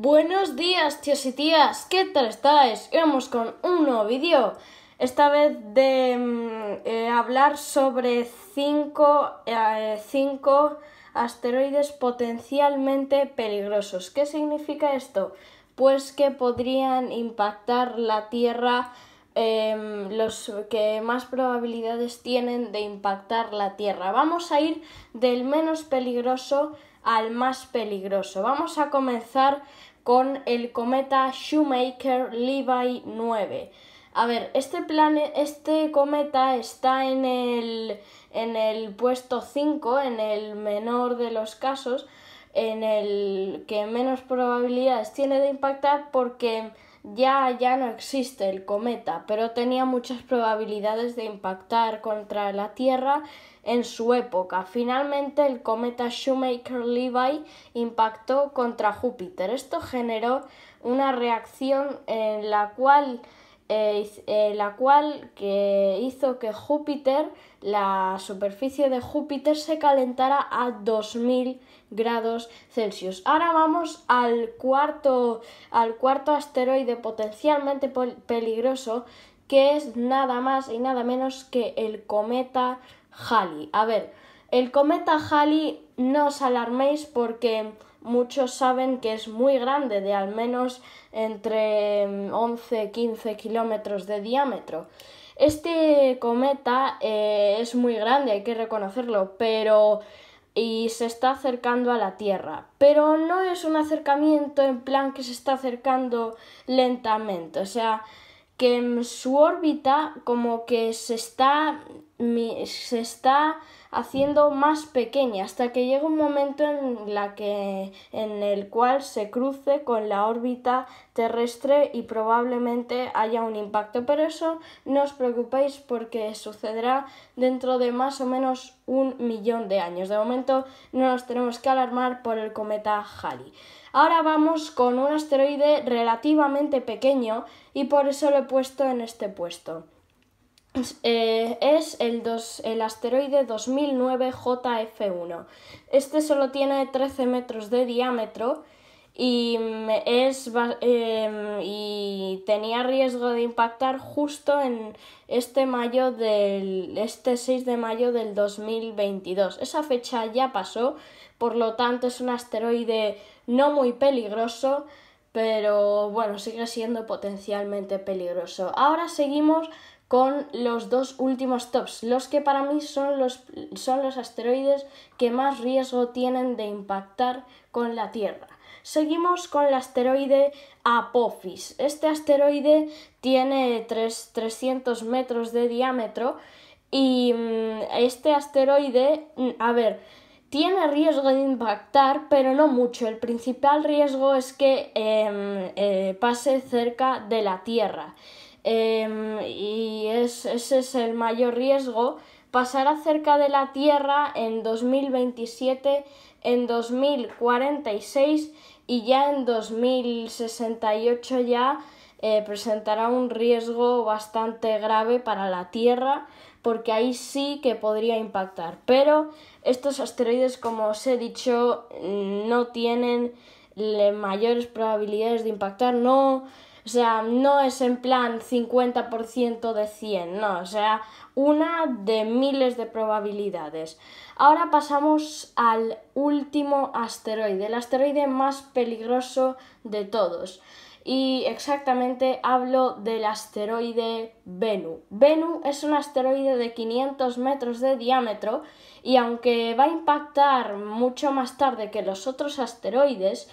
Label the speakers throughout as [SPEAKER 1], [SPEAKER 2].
[SPEAKER 1] Buenos días tíos y tías, ¿qué tal estáis? Vamos con un nuevo vídeo, esta vez de mm, eh, hablar sobre 5 eh, asteroides potencialmente peligrosos. ¿Qué significa esto? Pues que podrían impactar la Tierra, em, los que más probabilidades tienen de impactar la Tierra. Vamos a ir del menos peligroso al más peligroso. Vamos a comenzar con el cometa Shoemaker Levi 9. A ver, este, plane, este cometa está en el, en el puesto 5, en el menor de los casos, en el que menos probabilidades tiene de impactar porque ya, ya no existe el cometa, pero tenía muchas probabilidades de impactar contra la Tierra en su época. Finalmente el cometa Shoemaker-Levy impactó contra Júpiter. Esto generó una reacción en la cual eh, la cual que hizo que Júpiter, la superficie de Júpiter se calentara a 2000 grados Celsius. Ahora vamos al cuarto, al cuarto asteroide potencialmente peligroso, que es nada más y nada menos que el cometa Halley. A ver, el cometa Halley no os alarméis porque muchos saben que es muy grande, de al menos entre 11-15 mm, kilómetros de diámetro. Este cometa eh, es muy grande, hay que reconocerlo, pero y se está acercando a la Tierra. Pero no es un acercamiento en plan que se está acercando lentamente, o sea, que en su órbita como que se está se está haciendo más pequeña hasta que llega un momento en, la que, en el cual se cruce con la órbita terrestre y probablemente haya un impacto. Pero eso no os preocupéis porque sucederá dentro de más o menos un millón de años. De momento no nos tenemos que alarmar por el cometa Halley. Ahora vamos con un asteroide relativamente pequeño y por eso lo he puesto en este puesto. Pues, eh, es el, el asteroide 2009 JF1. Este solo tiene 13 metros de diámetro y, mm, es, em, y tenía riesgo de impactar justo en este, mayo del, este 6 de mayo del 2022. Esa fecha ya pasó, por lo tanto es un asteroide no muy peligroso pero bueno, sigue siendo potencialmente peligroso. Ahora seguimos con los dos últimos tops, los que para mí son los, son los asteroides que más riesgo tienen de impactar con la Tierra. Seguimos con el asteroide Apophis. Este asteroide tiene 300 metros de diámetro y mm, este asteroide, mm, a ver, tiene riesgo de impactar, pero no mucho. El principal riesgo es que em, eh, pase cerca de la Tierra. Em, y ese es el mayor riesgo. Pasará cerca de la Tierra en 2027, en 2046 y ya en 2068 ya eh, presentará un riesgo bastante grave para la Tierra porque ahí sí que podría impactar. Pero estos asteroides, como os he dicho, no tienen mayores probabilidades de impactar, no, o sea, no es en plan 50% de 100, no, o sea, una de miles de probabilidades. Ahora pasamos al último asteroide, el asteroide más peligroso de todos y exactamente hablo del asteroide Venu. Venu es un asteroide de 500 metros de diámetro y aunque va a impactar mucho más tarde que los otros asteroides,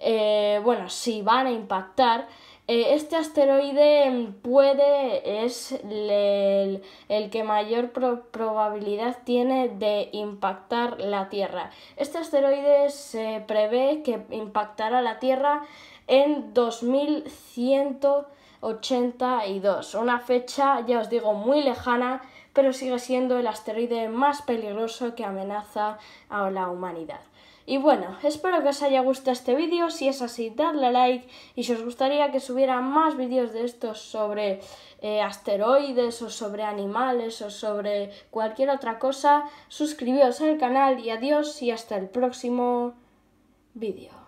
[SPEAKER 1] eh, bueno, si van a impactar, eh, este asteroide puede, es el, que mayor probabilidad tiene de impactar la Tierra. Este asteroide se prevé que impactará la Tierra en 2182, una fecha, ya os digo, muy lejana, pero sigue siendo el asteroide más peligroso que amenaza a la humanidad. Y bueno, espero que os haya gustado este vídeo, si es así dadle like y si os gustaría que subiera más vídeos de estos sobre eh, asteroides o sobre animales o sobre cualquier otra cosa, suscribíos al canal y adiós y hasta el próximo vídeo.